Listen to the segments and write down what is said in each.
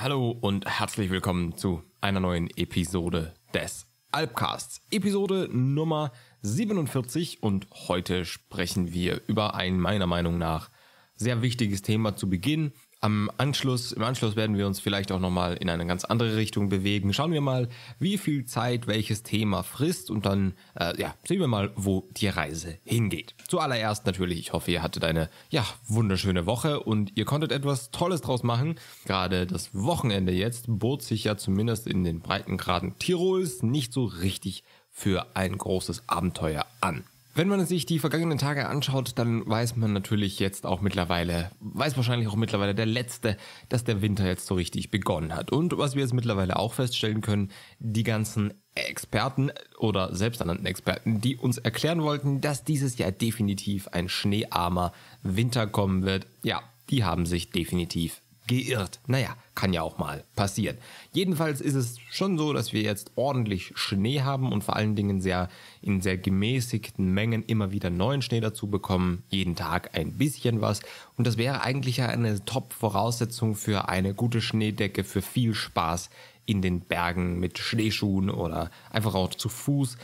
Hallo und herzlich willkommen zu einer neuen Episode des Alpcasts. Episode Nummer 47 und heute sprechen wir über ein meiner Meinung nach sehr wichtiges Thema zu Beginn am Anschluss, Im Anschluss werden wir uns vielleicht auch nochmal in eine ganz andere Richtung bewegen. Schauen wir mal, wie viel Zeit welches Thema frisst und dann äh, ja, sehen wir mal, wo die Reise hingeht. Zuallererst natürlich, ich hoffe, ihr hattet eine ja, wunderschöne Woche und ihr konntet etwas Tolles draus machen. Gerade das Wochenende jetzt bot sich ja zumindest in den Breitengraden Tirols nicht so richtig für ein großes Abenteuer an. Wenn man sich die vergangenen Tage anschaut, dann weiß man natürlich jetzt auch mittlerweile, weiß wahrscheinlich auch mittlerweile der Letzte, dass der Winter jetzt so richtig begonnen hat. Und was wir jetzt mittlerweile auch feststellen können, die ganzen Experten oder selbsternannten Experten, die uns erklären wollten, dass dieses Jahr definitiv ein schneearmer Winter kommen wird, ja, die haben sich definitiv geirrt. Naja, kann ja auch mal passieren. Jedenfalls ist es schon so, dass wir jetzt ordentlich Schnee haben und vor allen Dingen sehr in sehr gemäßigten Mengen immer wieder neuen Schnee dazu bekommen. Jeden Tag ein bisschen was. Und das wäre eigentlich ja eine Top-Voraussetzung für eine gute Schneedecke, für viel Spaß in den Bergen mit Schneeschuhen oder einfach auch zu Fuß.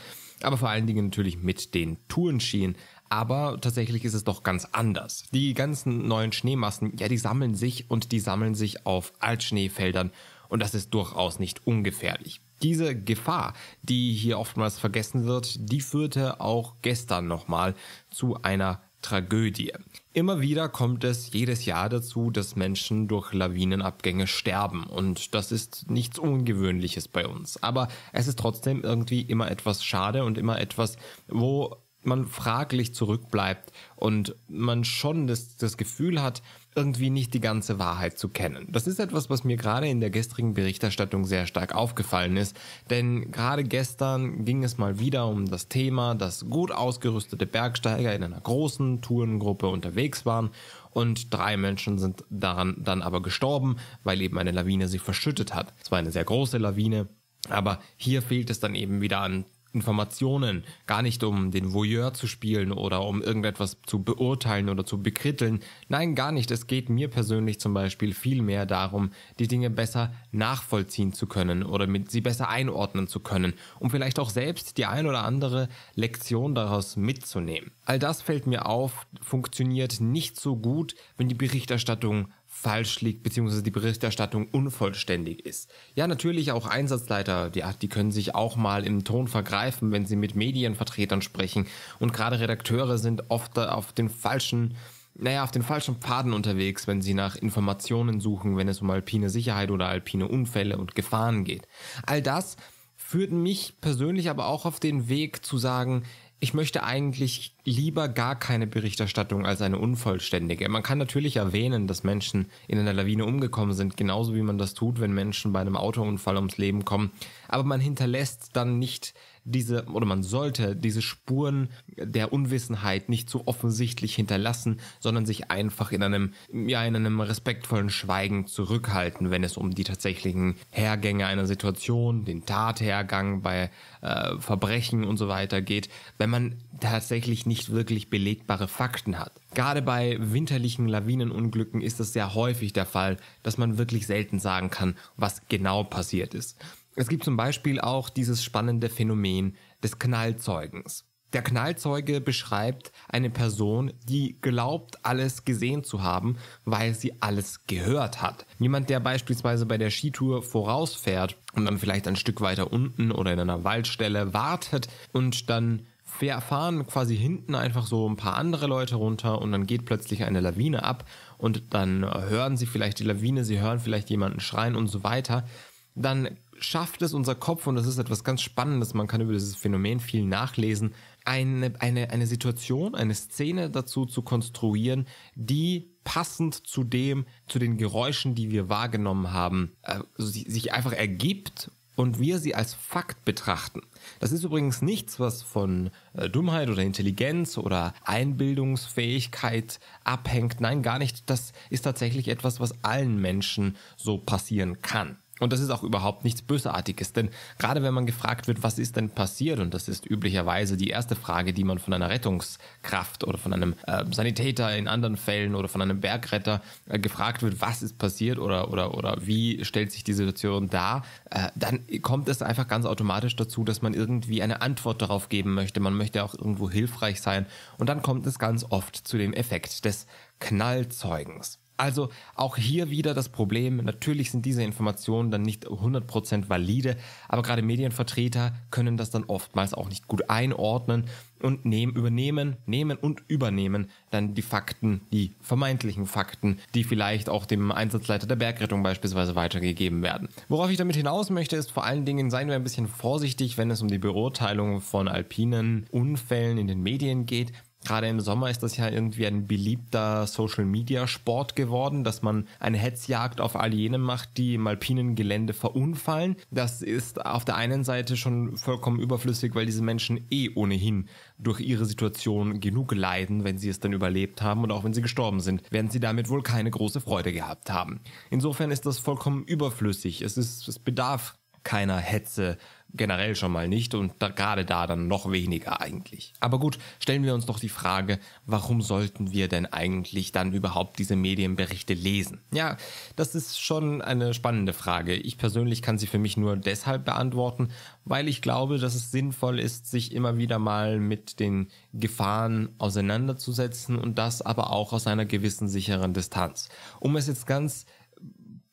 Aber vor allen Dingen natürlich mit den Tourenschienen. Aber tatsächlich ist es doch ganz anders. Die ganzen neuen Schneemassen, ja, die sammeln sich und die sammeln sich auf Altschneefeldern und das ist durchaus nicht ungefährlich. Diese Gefahr, die hier oftmals vergessen wird, die führte auch gestern nochmal zu einer Tragödie. Immer wieder kommt es jedes Jahr dazu, dass Menschen durch Lawinenabgänge sterben und das ist nichts Ungewöhnliches bei uns. Aber es ist trotzdem irgendwie immer etwas schade und immer etwas, wo man fraglich zurückbleibt und man schon das, das Gefühl hat, irgendwie nicht die ganze Wahrheit zu kennen. Das ist etwas, was mir gerade in der gestrigen Berichterstattung sehr stark aufgefallen ist, denn gerade gestern ging es mal wieder um das Thema, dass gut ausgerüstete Bergsteiger in einer großen Tourengruppe unterwegs waren und drei Menschen sind daran dann aber gestorben, weil eben eine Lawine sie verschüttet hat. Es war eine sehr große Lawine, aber hier fehlt es dann eben wieder an Informationen, gar nicht um den Voyeur zu spielen oder um irgendetwas zu beurteilen oder zu bekritteln. Nein, gar nicht. Es geht mir persönlich zum Beispiel viel mehr darum, die Dinge besser nachvollziehen zu können oder mit sie besser einordnen zu können, um vielleicht auch selbst die ein oder andere Lektion daraus mitzunehmen. All das fällt mir auf, funktioniert nicht so gut, wenn die Berichterstattung falsch liegt, beziehungsweise die Berichterstattung unvollständig ist. Ja, natürlich auch Einsatzleiter, die, die können sich auch mal im Ton vergreifen, wenn sie mit Medienvertretern sprechen. Und gerade Redakteure sind oft auf den falschen, naja, auf den falschen Pfaden unterwegs, wenn sie nach Informationen suchen, wenn es um alpine Sicherheit oder alpine Unfälle und Gefahren geht. All das führt mich persönlich aber auch auf den Weg zu sagen, ich möchte eigentlich lieber gar keine Berichterstattung als eine unvollständige. Man kann natürlich erwähnen, dass Menschen in einer Lawine umgekommen sind, genauso wie man das tut, wenn Menschen bei einem Autounfall ums Leben kommen. Aber man hinterlässt dann nicht diese, oder man sollte diese Spuren der Unwissenheit nicht so offensichtlich hinterlassen, sondern sich einfach in einem, ja, in einem respektvollen Schweigen zurückhalten, wenn es um die tatsächlichen Hergänge einer Situation, den Tathergang bei äh, Verbrechen und so weiter geht, wenn man tatsächlich nicht wirklich belegbare Fakten hat. Gerade bei winterlichen Lawinenunglücken ist es sehr häufig der Fall, dass man wirklich selten sagen kann, was genau passiert ist. Es gibt zum Beispiel auch dieses spannende Phänomen des Knallzeugens. Der Knallzeuge beschreibt eine Person, die glaubt, alles gesehen zu haben, weil sie alles gehört hat. Jemand, der beispielsweise bei der Skitour vorausfährt und dann vielleicht ein Stück weiter unten oder in einer Waldstelle wartet und dann fahren quasi hinten einfach so ein paar andere Leute runter und dann geht plötzlich eine Lawine ab und dann hören sie vielleicht die Lawine, sie hören vielleicht jemanden schreien und so weiter, dann schafft es unser Kopf, und das ist etwas ganz Spannendes, man kann über dieses Phänomen viel nachlesen, eine, eine, eine Situation, eine Szene dazu zu konstruieren, die passend zu dem, zu den Geräuschen, die wir wahrgenommen haben, also sich einfach ergibt und wir sie als Fakt betrachten. Das ist übrigens nichts, was von äh, Dummheit oder Intelligenz oder Einbildungsfähigkeit abhängt. Nein, gar nicht. Das ist tatsächlich etwas, was allen Menschen so passieren kann. Und das ist auch überhaupt nichts Bösartiges, denn gerade wenn man gefragt wird, was ist denn passiert, und das ist üblicherweise die erste Frage, die man von einer Rettungskraft oder von einem äh, Sanitäter in anderen Fällen oder von einem Bergretter äh, gefragt wird, was ist passiert oder, oder, oder wie stellt sich die Situation dar, äh, dann kommt es einfach ganz automatisch dazu, dass man irgendwie eine Antwort darauf geben möchte. Man möchte auch irgendwo hilfreich sein. Und dann kommt es ganz oft zu dem Effekt des Knallzeugens. Also auch hier wieder das Problem, natürlich sind diese Informationen dann nicht 100% valide, aber gerade Medienvertreter können das dann oftmals auch nicht gut einordnen und nehmen, übernehmen, nehmen und übernehmen dann die Fakten, die vermeintlichen Fakten, die vielleicht auch dem Einsatzleiter der Bergrettung beispielsweise weitergegeben werden. Worauf ich damit hinaus möchte, ist vor allen Dingen, seien wir ein bisschen vorsichtig, wenn es um die Beurteilung von alpinen Unfällen in den Medien geht. Gerade im Sommer ist das ja irgendwie ein beliebter Social-Media-Sport geworden, dass man eine Hetzjagd auf all jene macht, die im alpinen Gelände verunfallen. Das ist auf der einen Seite schon vollkommen überflüssig, weil diese Menschen eh ohnehin durch ihre Situation genug leiden, wenn sie es dann überlebt haben und auch wenn sie gestorben sind, werden sie damit wohl keine große Freude gehabt haben. Insofern ist das vollkommen überflüssig. Es ist, es bedarf keiner Hetze generell schon mal nicht und da, gerade da dann noch weniger eigentlich. Aber gut, stellen wir uns doch die Frage, warum sollten wir denn eigentlich dann überhaupt diese Medienberichte lesen? Ja, das ist schon eine spannende Frage. Ich persönlich kann sie für mich nur deshalb beantworten, weil ich glaube, dass es sinnvoll ist, sich immer wieder mal mit den Gefahren auseinanderzusetzen und das aber auch aus einer gewissen sicheren Distanz. Um es jetzt ganz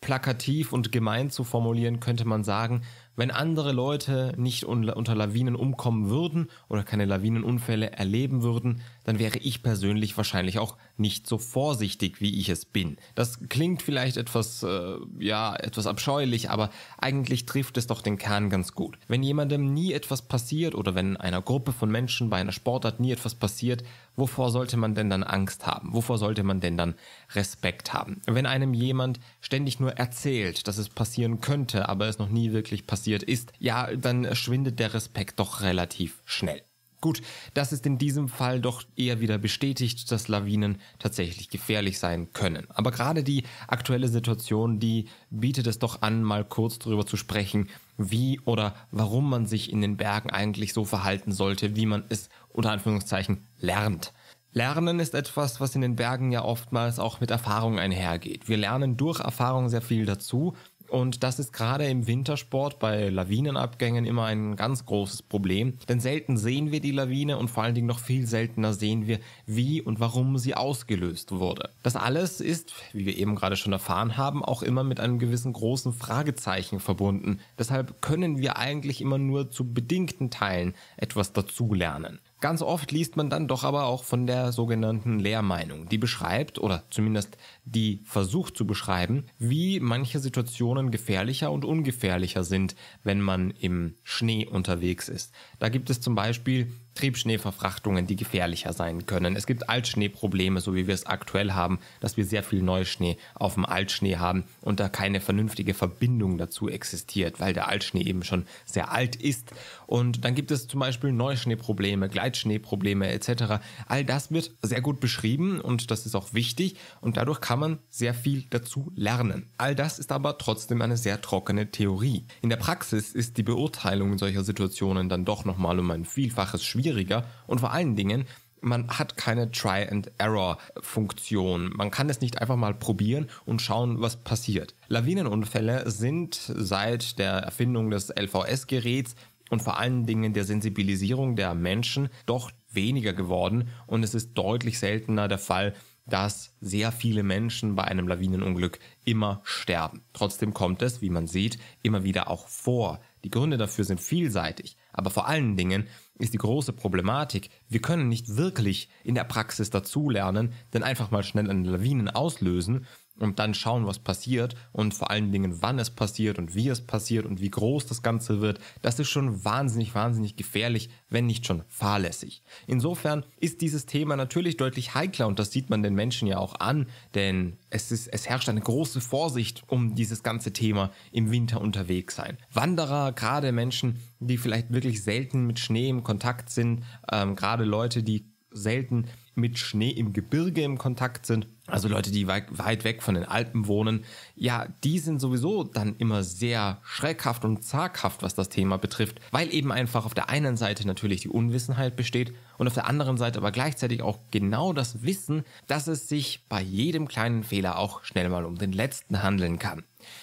plakativ und gemein zu formulieren, könnte man sagen, wenn andere Leute nicht unter Lawinen umkommen würden oder keine Lawinenunfälle erleben würden, dann wäre ich persönlich wahrscheinlich auch nicht so vorsichtig, wie ich es bin. Das klingt vielleicht etwas, äh, ja, etwas abscheulich, aber eigentlich trifft es doch den Kern ganz gut. Wenn jemandem nie etwas passiert oder wenn einer Gruppe von Menschen bei einer Sportart nie etwas passiert, Wovor sollte man denn dann Angst haben? Wovor sollte man denn dann Respekt haben? Wenn einem jemand ständig nur erzählt, dass es passieren könnte, aber es noch nie wirklich passiert ist, ja, dann schwindet der Respekt doch relativ schnell. Gut, das ist in diesem Fall doch eher wieder bestätigt, dass Lawinen tatsächlich gefährlich sein können. Aber gerade die aktuelle Situation, die bietet es doch an, mal kurz darüber zu sprechen, wie oder warum man sich in den Bergen eigentlich so verhalten sollte, wie man es unter Anführungszeichen lernt. Lernen ist etwas, was in den Bergen ja oftmals auch mit Erfahrung einhergeht. Wir lernen durch Erfahrung sehr viel dazu und das ist gerade im Wintersport bei Lawinenabgängen immer ein ganz großes Problem. Denn selten sehen wir die Lawine und vor allen Dingen noch viel seltener sehen wir, wie und warum sie ausgelöst wurde. Das alles ist, wie wir eben gerade schon erfahren haben, auch immer mit einem gewissen großen Fragezeichen verbunden. Deshalb können wir eigentlich immer nur zu bedingten Teilen etwas dazulernen. Ganz oft liest man dann doch aber auch von der sogenannten Lehrmeinung, die beschreibt oder zumindest die versucht zu beschreiben, wie manche Situationen gefährlicher und ungefährlicher sind, wenn man im Schnee unterwegs ist. Da gibt es zum Beispiel Triebschneeverfrachtungen, die gefährlicher sein können. Es gibt Altschneeprobleme, so wie wir es aktuell haben, dass wir sehr viel Neuschnee auf dem Altschnee haben und da keine vernünftige Verbindung dazu existiert, weil der Altschnee eben schon sehr alt ist. Und dann gibt es zum Beispiel Neuschneeprobleme, Gleitschneeprobleme etc. All das wird sehr gut beschrieben und das ist auch wichtig und dadurch kann man sehr viel dazu lernen. All das ist aber trotzdem eine sehr trockene Theorie. In der Praxis ist die Beurteilung solcher Situationen dann doch nochmal um ein Vielfaches schwieriger schwieriger und vor allen Dingen, man hat keine Try-and-Error-Funktion. Man kann es nicht einfach mal probieren und schauen, was passiert. Lawinenunfälle sind seit der Erfindung des LVS-Geräts und vor allen Dingen der Sensibilisierung der Menschen doch weniger geworden und es ist deutlich seltener der Fall, dass sehr viele Menschen bei einem Lawinenunglück immer sterben. Trotzdem kommt es, wie man sieht, immer wieder auch vor. Die Gründe dafür sind vielseitig, aber vor allen Dingen ist die große Problematik. Wir können nicht wirklich in der Praxis dazulernen, denn einfach mal schnell eine Lawinen auslösen, und dann schauen, was passiert und vor allen Dingen, wann es passiert und wie es passiert und wie groß das Ganze wird, das ist schon wahnsinnig, wahnsinnig gefährlich, wenn nicht schon fahrlässig. Insofern ist dieses Thema natürlich deutlich heikler und das sieht man den Menschen ja auch an, denn es, ist, es herrscht eine große Vorsicht um dieses ganze Thema im Winter unterwegs sein. Wanderer, gerade Menschen, die vielleicht wirklich selten mit Schnee im Kontakt sind, ähm, gerade Leute, die selten mit Schnee im Gebirge im Kontakt sind, also Leute, die weit, weg von den Alpen wohnen, ja, die sind sowieso dann immer sehr schreckhaft und zaghaft, was das Thema betrifft, weil eben einfach auf der einen Seite natürlich die Unwissenheit besteht und auf der anderen Seite aber gleichzeitig auch genau das Wissen, dass es sich bei jedem kleinen Fehler auch schnell mal um den letzten handeln kann.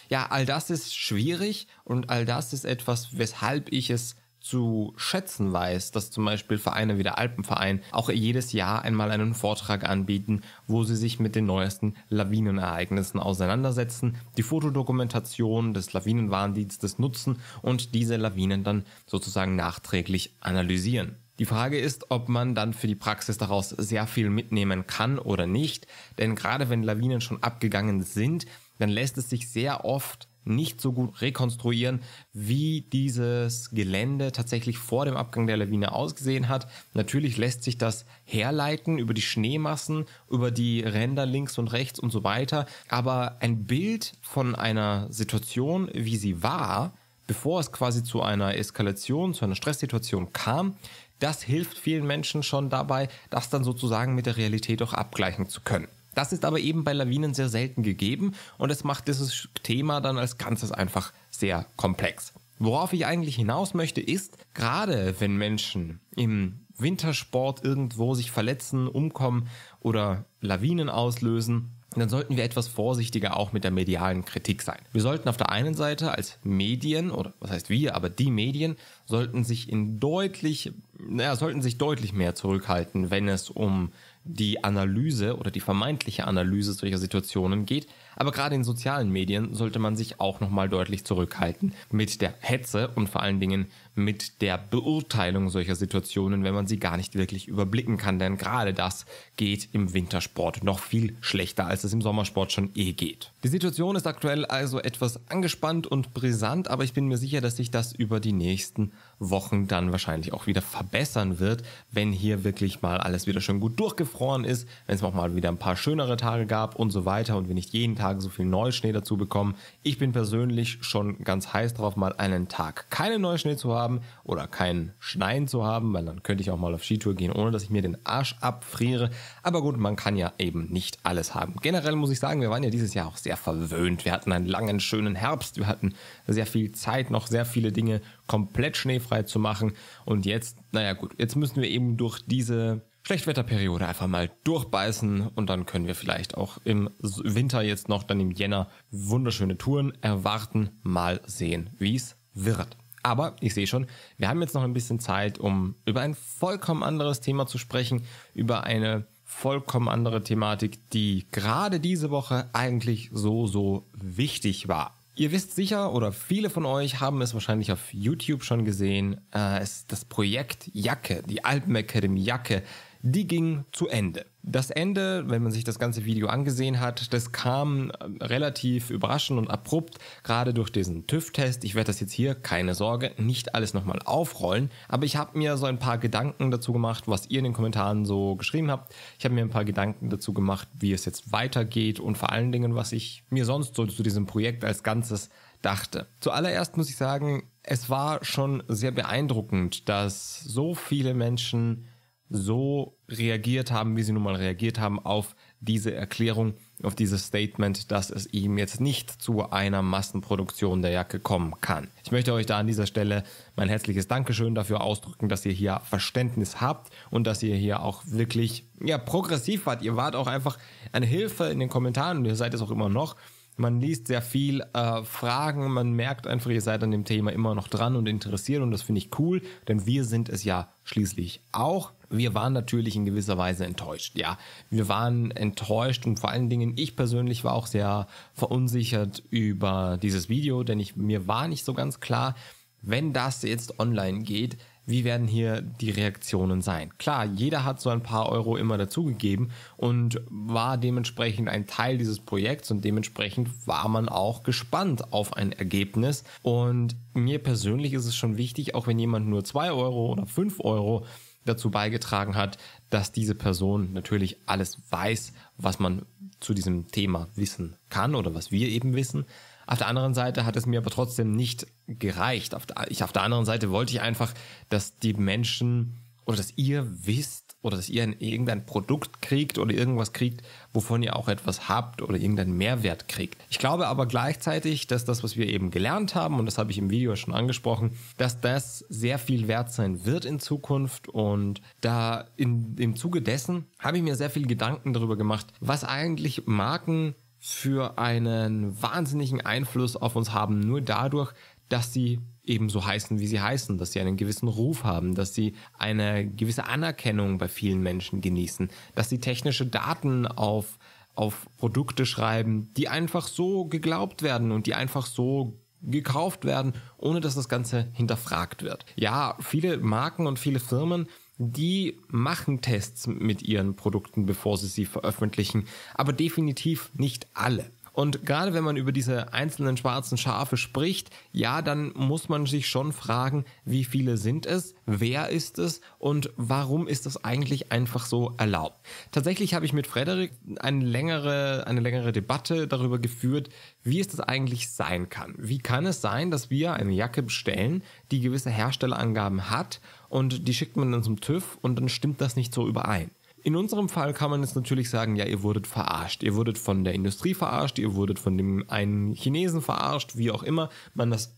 Ja, all das ist schwierig und all das ist etwas, weshalb ich es zu schätzen weiß, dass zum Beispiel Vereine wie der Alpenverein auch jedes Jahr einmal einen Vortrag anbieten, wo sie sich mit den neuesten Lawinenereignissen auseinandersetzen, die Fotodokumentation des Lawinenwarndienstes nutzen und diese Lawinen dann sozusagen nachträglich analysieren. Die Frage ist, ob man dann für die Praxis daraus sehr viel mitnehmen kann oder nicht, denn gerade wenn Lawinen schon abgegangen sind, dann lässt es sich sehr oft nicht so gut rekonstruieren, wie dieses Gelände tatsächlich vor dem Abgang der Lawine ausgesehen hat. Natürlich lässt sich das herleiten über die Schneemassen, über die Ränder links und rechts und so weiter. Aber ein Bild von einer Situation, wie sie war, bevor es quasi zu einer Eskalation, zu einer Stresssituation kam, das hilft vielen Menschen schon dabei, das dann sozusagen mit der Realität auch abgleichen zu können. Das ist aber eben bei Lawinen sehr selten gegeben und es macht dieses Thema dann als Ganzes einfach sehr komplex. Worauf ich eigentlich hinaus möchte ist, gerade wenn Menschen im Wintersport irgendwo sich verletzen, umkommen oder Lawinen auslösen, dann sollten wir etwas vorsichtiger auch mit der medialen Kritik sein. Wir sollten auf der einen Seite als Medien, oder was heißt wir, aber die Medien, sollten sich in deutlich, naja, sollten sich deutlich mehr zurückhalten, wenn es um die Analyse oder die vermeintliche Analyse solcher Situationen geht, aber gerade in sozialen Medien sollte man sich auch nochmal deutlich zurückhalten mit der Hetze und vor allen Dingen mit der Beurteilung solcher Situationen, wenn man sie gar nicht wirklich überblicken kann. Denn gerade das geht im Wintersport noch viel schlechter, als es im Sommersport schon eh geht. Die Situation ist aktuell also etwas angespannt und brisant, aber ich bin mir sicher, dass sich das über die nächsten Wochen dann wahrscheinlich auch wieder verbessern wird, wenn hier wirklich mal alles wieder schön gut durchgefroren ist, wenn es auch mal wieder ein paar schönere Tage gab und so weiter und wir nicht jeden Tag Tage so viel Neuschnee dazu bekommen. Ich bin persönlich schon ganz heiß drauf, mal einen Tag keinen Neuschnee zu haben oder keinen Schneien zu haben, weil dann könnte ich auch mal auf Skitour gehen, ohne dass ich mir den Arsch abfriere. Aber gut, man kann ja eben nicht alles haben. Generell muss ich sagen, wir waren ja dieses Jahr auch sehr verwöhnt. Wir hatten einen langen, schönen Herbst. Wir hatten sehr viel Zeit, noch sehr viele Dinge komplett schneefrei zu machen. Und jetzt, naja gut, jetzt müssen wir eben durch diese Schlechtwetterperiode einfach mal durchbeißen und dann können wir vielleicht auch im Winter jetzt noch, dann im Jänner, wunderschöne Touren erwarten. Mal sehen, wie es wird. Aber ich sehe schon, wir haben jetzt noch ein bisschen Zeit, um über ein vollkommen anderes Thema zu sprechen, über eine vollkommen andere Thematik, die gerade diese Woche eigentlich so, so wichtig war. Ihr wisst sicher oder viele von euch haben es wahrscheinlich auf YouTube schon gesehen, äh, es, das Projekt Jacke, die Alpenakademie Jacke die ging zu Ende. Das Ende, wenn man sich das ganze Video angesehen hat, das kam äh, relativ überraschend und abrupt, gerade durch diesen TÜV-Test. Ich werde das jetzt hier, keine Sorge, nicht alles nochmal aufrollen, aber ich habe mir so ein paar Gedanken dazu gemacht, was ihr in den Kommentaren so geschrieben habt. Ich habe mir ein paar Gedanken dazu gemacht, wie es jetzt weitergeht und vor allen Dingen, was ich mir sonst so zu diesem Projekt als Ganzes dachte. Zuallererst muss ich sagen, es war schon sehr beeindruckend, dass so viele Menschen so reagiert haben, wie sie nun mal reagiert haben, auf diese Erklärung, auf dieses Statement, dass es ihm jetzt nicht zu einer Massenproduktion der Jacke kommen kann. Ich möchte euch da an dieser Stelle mein herzliches Dankeschön dafür ausdrücken, dass ihr hier Verständnis habt und dass ihr hier auch wirklich ja, progressiv wart. Ihr wart auch einfach eine Hilfe in den Kommentaren und ihr seid es auch immer noch. Man liest sehr viel äh, Fragen, man merkt einfach, ihr seid an dem Thema immer noch dran und interessiert und das finde ich cool, denn wir sind es ja schließlich auch. Wir waren natürlich in gewisser Weise enttäuscht, ja. Wir waren enttäuscht und vor allen Dingen ich persönlich war auch sehr verunsichert über dieses Video, denn ich, mir war nicht so ganz klar, wenn das jetzt online geht, wie werden hier die Reaktionen sein? Klar, jeder hat so ein paar Euro immer dazugegeben und war dementsprechend ein Teil dieses Projekts und dementsprechend war man auch gespannt auf ein Ergebnis. Und mir persönlich ist es schon wichtig, auch wenn jemand nur 2 Euro oder 5 Euro dazu beigetragen hat, dass diese Person natürlich alles weiß, was man zu diesem Thema wissen kann oder was wir eben wissen. Auf der anderen Seite hat es mir aber trotzdem nicht gereicht. Auf der, ich, auf der anderen Seite wollte ich einfach, dass die Menschen oder dass ihr wisst oder dass ihr ein, irgendein Produkt kriegt oder irgendwas kriegt, wovon ihr auch etwas habt oder irgendeinen Mehrwert kriegt. Ich glaube aber gleichzeitig, dass das, was wir eben gelernt haben, und das habe ich im Video schon angesprochen, dass das sehr viel wert sein wird in Zukunft. Und da in, im Zuge dessen habe ich mir sehr viel Gedanken darüber gemacht, was eigentlich Marken für einen wahnsinnigen Einfluss auf uns haben, nur dadurch, dass sie eben so heißen, wie sie heißen, dass sie einen gewissen Ruf haben, dass sie eine gewisse Anerkennung bei vielen Menschen genießen, dass sie technische Daten auf, auf Produkte schreiben, die einfach so geglaubt werden und die einfach so gekauft werden, ohne dass das Ganze hinterfragt wird. Ja, viele Marken und viele Firmen die machen Tests mit ihren Produkten, bevor sie sie veröffentlichen, aber definitiv nicht alle. Und gerade wenn man über diese einzelnen schwarzen Schafe spricht, ja, dann muss man sich schon fragen, wie viele sind es, wer ist es und warum ist das eigentlich einfach so erlaubt. Tatsächlich habe ich mit Frederik eine längere, eine längere Debatte darüber geführt, wie es das eigentlich sein kann. Wie kann es sein, dass wir eine Jacke bestellen, die gewisse Herstellerangaben hat und die schickt man dann zum TÜV und dann stimmt das nicht so überein. In unserem Fall kann man jetzt natürlich sagen, ja, ihr wurdet verarscht. Ihr wurdet von der Industrie verarscht, ihr wurdet von dem einen Chinesen verarscht, wie auch immer man das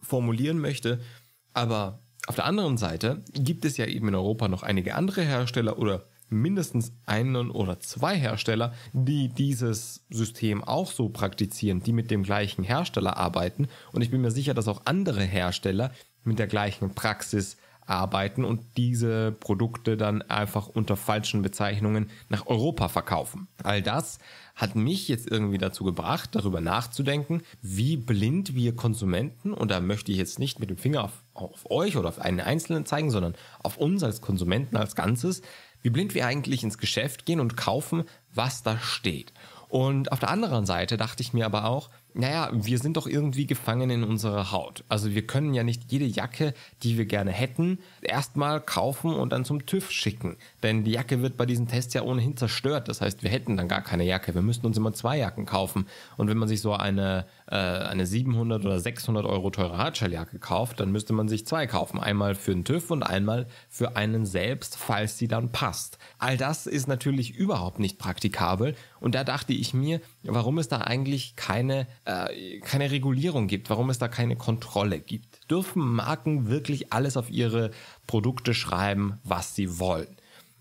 formulieren möchte. Aber auf der anderen Seite gibt es ja eben in Europa noch einige andere Hersteller oder mindestens einen oder zwei Hersteller, die dieses System auch so praktizieren, die mit dem gleichen Hersteller arbeiten. Und ich bin mir sicher, dass auch andere Hersteller mit der gleichen Praxis arbeiten arbeiten und diese Produkte dann einfach unter falschen Bezeichnungen nach Europa verkaufen. All das hat mich jetzt irgendwie dazu gebracht, darüber nachzudenken, wie blind wir Konsumenten, und da möchte ich jetzt nicht mit dem Finger auf, auf euch oder auf einen Einzelnen zeigen, sondern auf uns als Konsumenten als Ganzes, wie blind wir eigentlich ins Geschäft gehen und kaufen, was da steht. Und auf der anderen Seite dachte ich mir aber auch, naja, wir sind doch irgendwie gefangen in unserer Haut. Also wir können ja nicht jede Jacke, die wir gerne hätten, erstmal kaufen und dann zum TÜV schicken. Denn die Jacke wird bei diesem Test ja ohnehin zerstört. Das heißt, wir hätten dann gar keine Jacke. Wir müssten uns immer zwei Jacken kaufen. Und wenn man sich so eine, äh, eine 700 oder 600 Euro teure Hardshelljacke kauft, dann müsste man sich zwei kaufen. Einmal für den TÜV und einmal für einen selbst, falls sie dann passt. All das ist natürlich überhaupt nicht praktikabel. Und da dachte ich mir, warum es da eigentlich keine äh, keine Regulierung gibt, warum es da keine Kontrolle gibt. Dürfen Marken wirklich alles auf ihre Produkte schreiben, was sie wollen?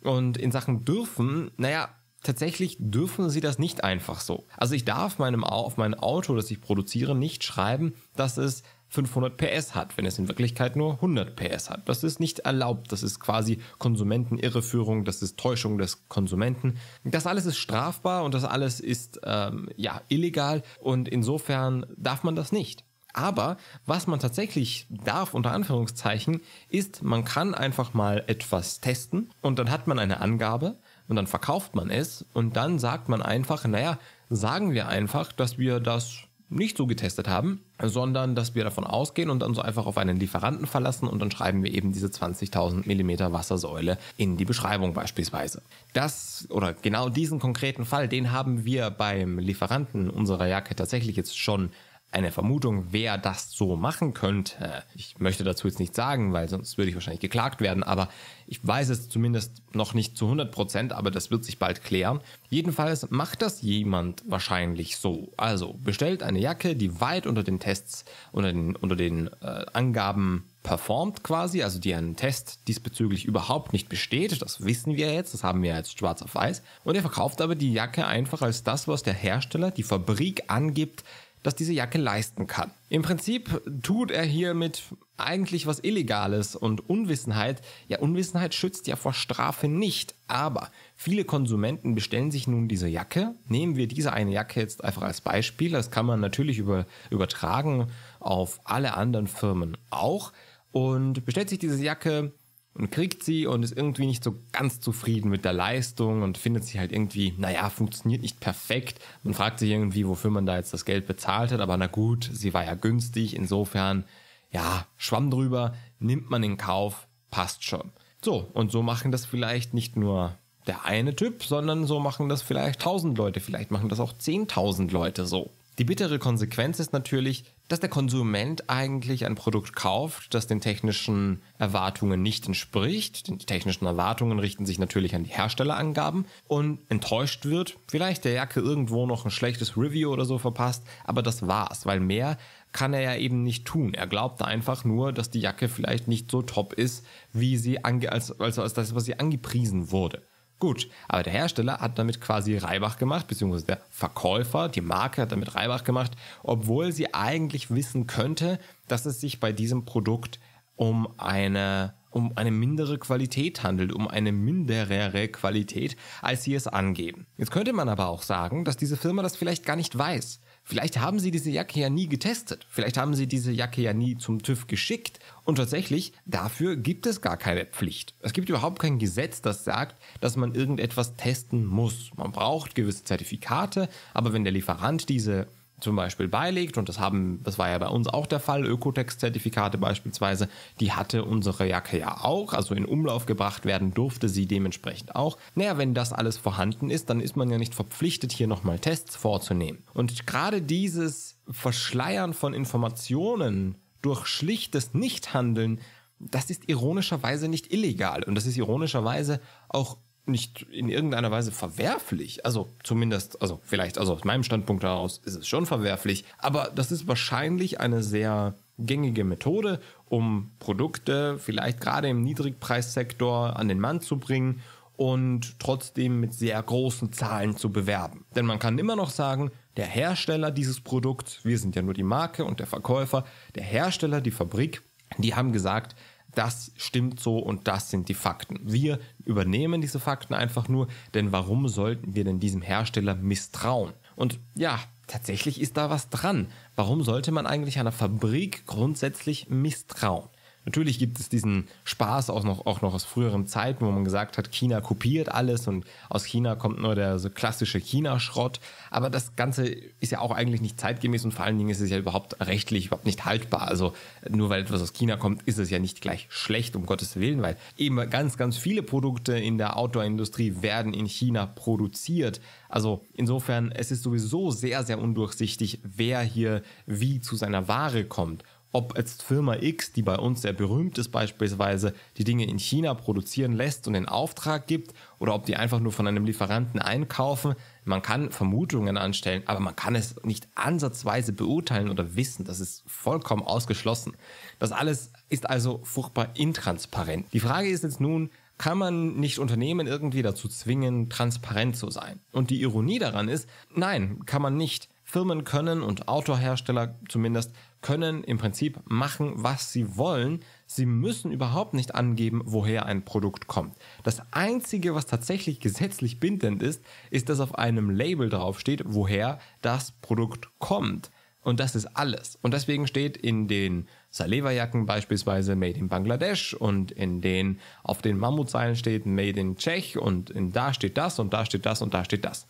Und in Sachen dürfen, naja, tatsächlich dürfen sie das nicht einfach so. Also ich darf meinem, auf mein Auto, das ich produziere, nicht schreiben, dass es 500 PS hat, wenn es in Wirklichkeit nur 100 PS hat. Das ist nicht erlaubt. Das ist quasi Konsumentenirreführung, das ist Täuschung des Konsumenten. Das alles ist strafbar und das alles ist ähm, ja illegal und insofern darf man das nicht. Aber was man tatsächlich darf, unter Anführungszeichen, ist, man kann einfach mal etwas testen und dann hat man eine Angabe und dann verkauft man es und dann sagt man einfach, naja, sagen wir einfach, dass wir das nicht so getestet haben, sondern dass wir davon ausgehen und dann so einfach auf einen Lieferanten verlassen und dann schreiben wir eben diese 20.000 mm Wassersäule in die Beschreibung beispielsweise. Das oder genau diesen konkreten Fall, den haben wir beim Lieferanten unserer Jacke tatsächlich jetzt schon eine Vermutung, wer das so machen könnte. Ich möchte dazu jetzt nichts sagen, weil sonst würde ich wahrscheinlich geklagt werden, aber ich weiß es zumindest noch nicht zu 100 Prozent, aber das wird sich bald klären. Jedenfalls macht das jemand wahrscheinlich so. Also bestellt eine Jacke, die weit unter den Tests, unter den, unter den äh, Angaben performt quasi, also die einen Test diesbezüglich überhaupt nicht besteht, das wissen wir jetzt, das haben wir jetzt schwarz auf weiß, und er verkauft aber die Jacke einfach als das, was der Hersteller, die Fabrik angibt, das diese Jacke leisten kann. Im Prinzip tut er hiermit eigentlich was Illegales und Unwissenheit, ja Unwissenheit schützt ja vor Strafe nicht, aber viele Konsumenten bestellen sich nun diese Jacke. Nehmen wir diese eine Jacke jetzt einfach als Beispiel, das kann man natürlich über, übertragen auf alle anderen Firmen auch und bestellt sich diese Jacke und kriegt sie und ist irgendwie nicht so ganz zufrieden mit der Leistung und findet sie halt irgendwie, naja, funktioniert nicht perfekt. Man fragt sich irgendwie, wofür man da jetzt das Geld bezahlt hat, aber na gut, sie war ja günstig, insofern, ja, schwamm drüber, nimmt man in Kauf, passt schon. So, und so machen das vielleicht nicht nur der eine Typ, sondern so machen das vielleicht tausend Leute, vielleicht machen das auch zehntausend Leute so. Die bittere Konsequenz ist natürlich, dass der Konsument eigentlich ein Produkt kauft, das den technischen Erwartungen nicht entspricht. Denn Die technischen Erwartungen richten sich natürlich an die Herstellerangaben und enttäuscht wird, vielleicht der Jacke irgendwo noch ein schlechtes Review oder so verpasst, aber das war's, weil mehr kann er ja eben nicht tun. Er glaubt einfach nur, dass die Jacke vielleicht nicht so top ist, wie sie ange als, also als das, was sie angepriesen wurde. Gut, aber der Hersteller hat damit quasi Reibach gemacht, beziehungsweise der Verkäufer, die Marke hat damit Reibach gemacht, obwohl sie eigentlich wissen könnte, dass es sich bei diesem Produkt um eine, um eine mindere Qualität handelt, um eine minderere Qualität, als sie es angeben. Jetzt könnte man aber auch sagen, dass diese Firma das vielleicht gar nicht weiß Vielleicht haben sie diese Jacke ja nie getestet. Vielleicht haben sie diese Jacke ja nie zum TÜV geschickt. Und tatsächlich, dafür gibt es gar keine Pflicht. Es gibt überhaupt kein Gesetz, das sagt, dass man irgendetwas testen muss. Man braucht gewisse Zertifikate, aber wenn der Lieferant diese zum Beispiel beilegt, und das haben, das war ja bei uns auch der Fall, Ökotex-Zertifikate beispielsweise, die hatte unsere Jacke ja auch, also in Umlauf gebracht werden durfte sie dementsprechend auch. Naja, wenn das alles vorhanden ist, dann ist man ja nicht verpflichtet, hier nochmal Tests vorzunehmen. Und gerade dieses Verschleiern von Informationen durch schlichtes Nichthandeln, das ist ironischerweise nicht illegal und das ist ironischerweise auch nicht in irgendeiner Weise verwerflich. Also zumindest, also vielleicht, also aus meinem Standpunkt heraus ist es schon verwerflich. Aber das ist wahrscheinlich eine sehr gängige Methode, um Produkte vielleicht gerade im Niedrigpreissektor an den Mann zu bringen und trotzdem mit sehr großen Zahlen zu bewerben. Denn man kann immer noch sagen, der Hersteller dieses Produkts, wir sind ja nur die Marke und der Verkäufer, der Hersteller, die Fabrik, die haben gesagt, das stimmt so und das sind die Fakten. Wir übernehmen diese Fakten einfach nur, denn warum sollten wir denn diesem Hersteller misstrauen? Und ja, tatsächlich ist da was dran. Warum sollte man eigentlich einer Fabrik grundsätzlich misstrauen? Natürlich gibt es diesen Spaß auch noch, auch noch aus früheren Zeiten, wo man gesagt hat, China kopiert alles und aus China kommt nur der so klassische China-Schrott. Aber das Ganze ist ja auch eigentlich nicht zeitgemäß und vor allen Dingen ist es ja überhaupt rechtlich überhaupt nicht haltbar. Also nur weil etwas aus China kommt, ist es ja nicht gleich schlecht, um Gottes Willen, weil eben ganz, ganz viele Produkte in der Outdoor-Industrie werden in China produziert. Also insofern, es ist sowieso sehr, sehr undurchsichtig, wer hier wie zu seiner Ware kommt ob jetzt Firma X, die bei uns sehr berühmt ist beispielsweise, die Dinge in China produzieren lässt und den Auftrag gibt oder ob die einfach nur von einem Lieferanten einkaufen. Man kann Vermutungen anstellen, aber man kann es nicht ansatzweise beurteilen oder wissen. Das ist vollkommen ausgeschlossen. Das alles ist also furchtbar intransparent. Die Frage ist jetzt nun, kann man nicht Unternehmen irgendwie dazu zwingen, transparent zu sein? Und die Ironie daran ist, nein, kann man nicht. Firmen können und Autohersteller zumindest können im Prinzip machen, was sie wollen. Sie müssen überhaupt nicht angeben, woher ein Produkt kommt. Das Einzige, was tatsächlich gesetzlich bindend ist, ist, dass auf einem Label draufsteht, woher das Produkt kommt. Und das ist alles. Und deswegen steht in den Saleva-Jacken beispielsweise Made in Bangladesch und in den auf den Mammutseilen steht Made in Tschech und in da steht das und da steht das und da steht das. Und da steht das.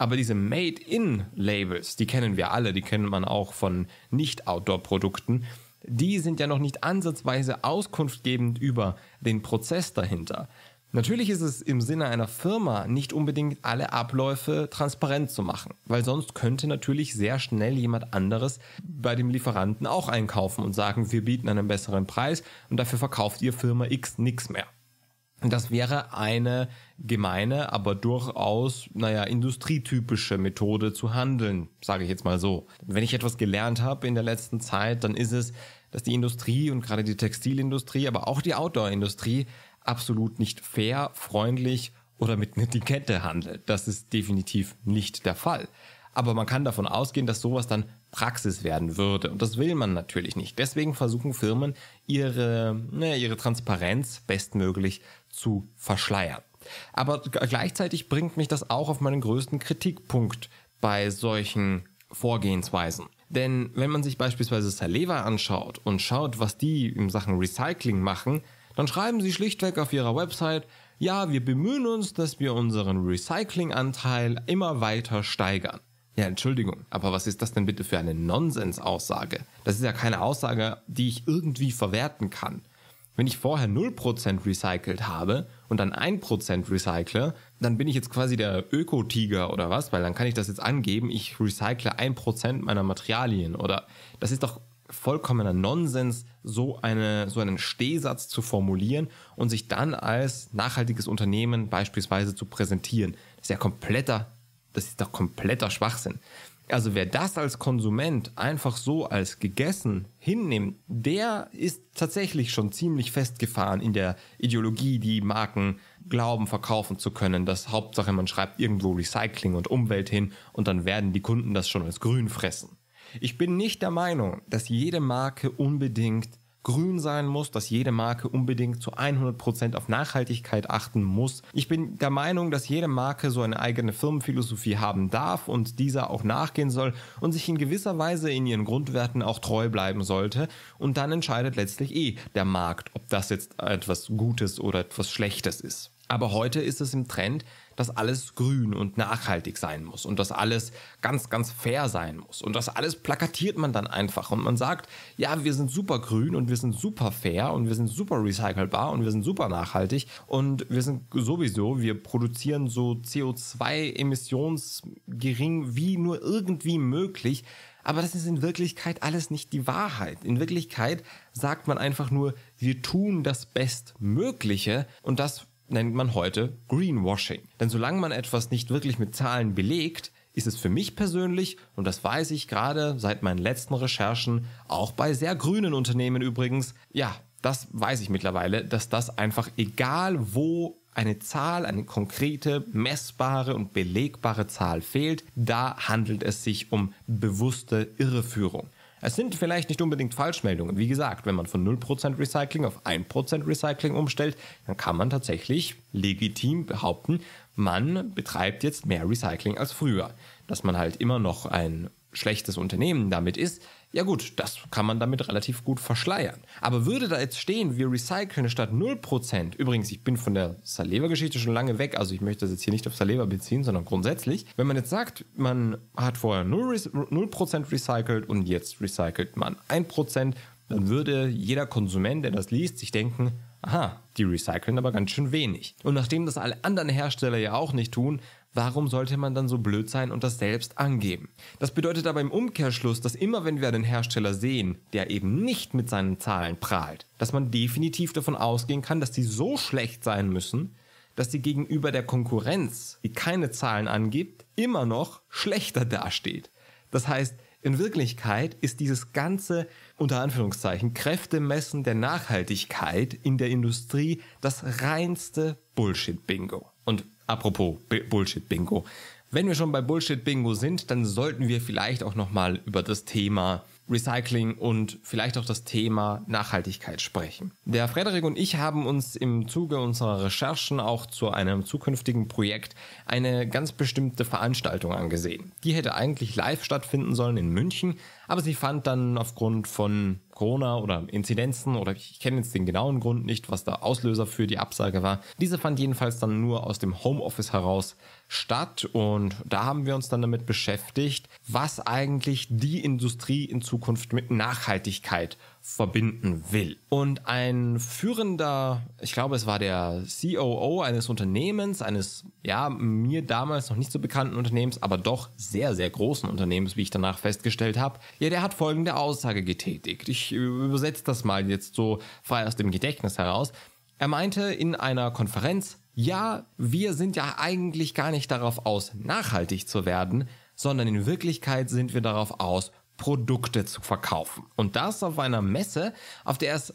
Aber diese Made-in-Labels, die kennen wir alle, die kennt man auch von Nicht-Outdoor-Produkten, die sind ja noch nicht ansatzweise auskunftgebend über den Prozess dahinter. Natürlich ist es im Sinne einer Firma nicht unbedingt alle Abläufe transparent zu machen, weil sonst könnte natürlich sehr schnell jemand anderes bei dem Lieferanten auch einkaufen und sagen, wir bieten einen besseren Preis und dafür verkauft ihr Firma X nichts mehr. Das wäre eine gemeine, aber durchaus, naja, industrietypische Methode zu handeln, sage ich jetzt mal so. Wenn ich etwas gelernt habe in der letzten Zeit, dann ist es, dass die Industrie und gerade die Textilindustrie, aber auch die Outdoor-Industrie absolut nicht fair, freundlich oder mit einer Etikette handelt. Das ist definitiv nicht der Fall. Aber man kann davon ausgehen, dass sowas dann Praxis werden würde. Und das will man natürlich nicht. Deswegen versuchen Firmen, ihre, naja, ihre Transparenz bestmöglich zu verschleiern. Aber gleichzeitig bringt mich das auch auf meinen größten Kritikpunkt bei solchen Vorgehensweisen. Denn wenn man sich beispielsweise Saleva anschaut und schaut, was die in Sachen Recycling machen, dann schreiben sie schlichtweg auf ihrer Website, ja, wir bemühen uns, dass wir unseren Recyclinganteil immer weiter steigern. Ja, Entschuldigung, aber was ist das denn bitte für eine Nonsensaussage? Das ist ja keine Aussage, die ich irgendwie verwerten kann. Wenn ich vorher 0% recycelt habe und dann 1% recycle, dann bin ich jetzt quasi der Öko-Tiger oder was, weil dann kann ich das jetzt angeben, ich recycle 1% meiner Materialien oder das ist doch vollkommener Nonsens, so, eine, so einen Stehsatz zu formulieren und sich dann als nachhaltiges Unternehmen beispielsweise zu präsentieren. Das ist ja kompletter, das ist doch kompletter Schwachsinn. Also wer das als Konsument einfach so als gegessen hinnimmt, der ist tatsächlich schon ziemlich festgefahren in der Ideologie, die Marken glauben verkaufen zu können. Das Hauptsache, man schreibt irgendwo Recycling und Umwelt hin und dann werden die Kunden das schon als grün fressen. Ich bin nicht der Meinung, dass jede Marke unbedingt grün sein muss, dass jede Marke unbedingt zu 100% auf Nachhaltigkeit achten muss. Ich bin der Meinung, dass jede Marke so eine eigene Firmenphilosophie haben darf und dieser auch nachgehen soll und sich in gewisser Weise in ihren Grundwerten auch treu bleiben sollte. Und dann entscheidet letztlich eh der Markt, ob das jetzt etwas Gutes oder etwas Schlechtes ist. Aber heute ist es im Trend, dass alles grün und nachhaltig sein muss und dass alles ganz, ganz fair sein muss. Und das alles plakatiert man dann einfach und man sagt, ja, wir sind super grün und wir sind super fair und wir sind super recycelbar und wir sind super nachhaltig und wir sind sowieso, wir produzieren so CO2-emissionsgering wie nur irgendwie möglich. Aber das ist in Wirklichkeit alles nicht die Wahrheit. In Wirklichkeit sagt man einfach nur, wir tun das Bestmögliche und das nennt man heute Greenwashing. Denn solange man etwas nicht wirklich mit Zahlen belegt, ist es für mich persönlich, und das weiß ich gerade seit meinen letzten Recherchen, auch bei sehr grünen Unternehmen übrigens, ja, das weiß ich mittlerweile, dass das einfach egal wo eine Zahl, eine konkrete, messbare und belegbare Zahl fehlt, da handelt es sich um bewusste Irreführung. Es sind vielleicht nicht unbedingt Falschmeldungen. Wie gesagt, wenn man von 0% Recycling auf 1% Recycling umstellt, dann kann man tatsächlich legitim behaupten, man betreibt jetzt mehr Recycling als früher. Dass man halt immer noch ein schlechtes Unternehmen damit ist, ja gut, das kann man damit relativ gut verschleiern. Aber würde da jetzt stehen, wir recyceln statt 0%, übrigens, ich bin von der Saleva-Geschichte schon lange weg, also ich möchte das jetzt hier nicht auf Saleva beziehen, sondern grundsätzlich, wenn man jetzt sagt, man hat vorher 0%, 0 recycelt und jetzt recycelt man 1%, dann würde jeder Konsument, der das liest, sich denken, aha, die recyceln aber ganz schön wenig. Und nachdem das alle anderen Hersteller ja auch nicht tun, warum sollte man dann so blöd sein und das selbst angeben? Das bedeutet aber im Umkehrschluss, dass immer wenn wir einen Hersteller sehen, der eben nicht mit seinen Zahlen prahlt, dass man definitiv davon ausgehen kann, dass die so schlecht sein müssen, dass sie gegenüber der Konkurrenz, die keine Zahlen angibt, immer noch schlechter dasteht. Das heißt, in Wirklichkeit ist dieses ganze unter Anführungszeichen Kräftemessen der Nachhaltigkeit in der Industrie das reinste Bullshit-Bingo. Und apropos Bullshit-Bingo. Wenn wir schon bei Bullshit-Bingo sind, dann sollten wir vielleicht auch nochmal über das Thema Recycling und vielleicht auch das Thema Nachhaltigkeit sprechen. Der Frederik und ich haben uns im Zuge unserer Recherchen auch zu einem zukünftigen Projekt eine ganz bestimmte Veranstaltung angesehen. Die hätte eigentlich live stattfinden sollen in München, aber sie fand dann aufgrund von Corona oder Inzidenzen oder ich kenne jetzt den genauen Grund nicht, was der Auslöser für die Absage war. Diese fand jedenfalls dann nur aus dem Homeoffice heraus statt und da haben wir uns dann damit beschäftigt, was eigentlich die Industrie in Zukunft mit Nachhaltigkeit verbinden will. Und ein führender, ich glaube, es war der COO eines Unternehmens, eines, ja, mir damals noch nicht so bekannten Unternehmens, aber doch sehr, sehr großen Unternehmens, wie ich danach festgestellt habe, ja, der hat folgende Aussage getätigt. Ich äh, übersetze das mal jetzt so frei aus dem Gedächtnis heraus. Er meinte in einer Konferenz, ja, wir sind ja eigentlich gar nicht darauf aus, nachhaltig zu werden, sondern in Wirklichkeit sind wir darauf aus, Produkte zu verkaufen. Und das auf einer Messe, auf der es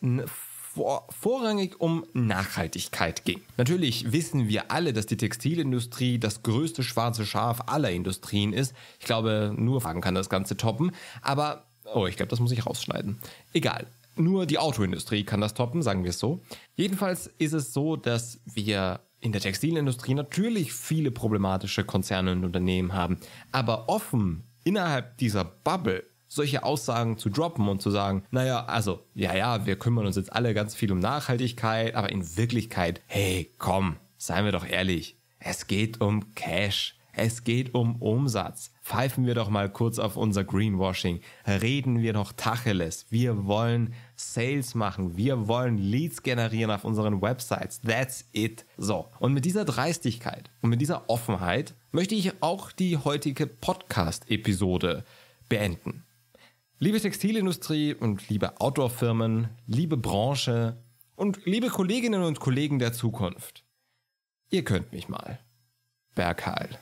vorrangig um Nachhaltigkeit ging. Natürlich wissen wir alle, dass die Textilindustrie das größte schwarze Schaf aller Industrien ist. Ich glaube, nur Fragen kann das Ganze toppen. Aber, oh, ich glaube, das muss ich rausschneiden. Egal. Nur die Autoindustrie kann das toppen, sagen wir es so. Jedenfalls ist es so, dass wir in der Textilindustrie natürlich viele problematische Konzerne und Unternehmen haben. Aber offen innerhalb dieser Bubble solche Aussagen zu droppen und zu sagen, naja, also, ja, ja, wir kümmern uns jetzt alle ganz viel um Nachhaltigkeit, aber in Wirklichkeit, hey, komm, seien wir doch ehrlich, es geht um Cash, es geht um Umsatz. Pfeifen wir doch mal kurz auf unser Greenwashing, reden wir doch Tacheles, wir wollen Sales machen, wir wollen Leads generieren auf unseren Websites, that's it. So, und mit dieser Dreistigkeit und mit dieser Offenheit möchte ich auch die heutige Podcast-Episode beenden. Liebe Textilindustrie und liebe Outdoor-Firmen, liebe Branche und liebe Kolleginnen und Kollegen der Zukunft, ihr könnt mich mal. Bergheil.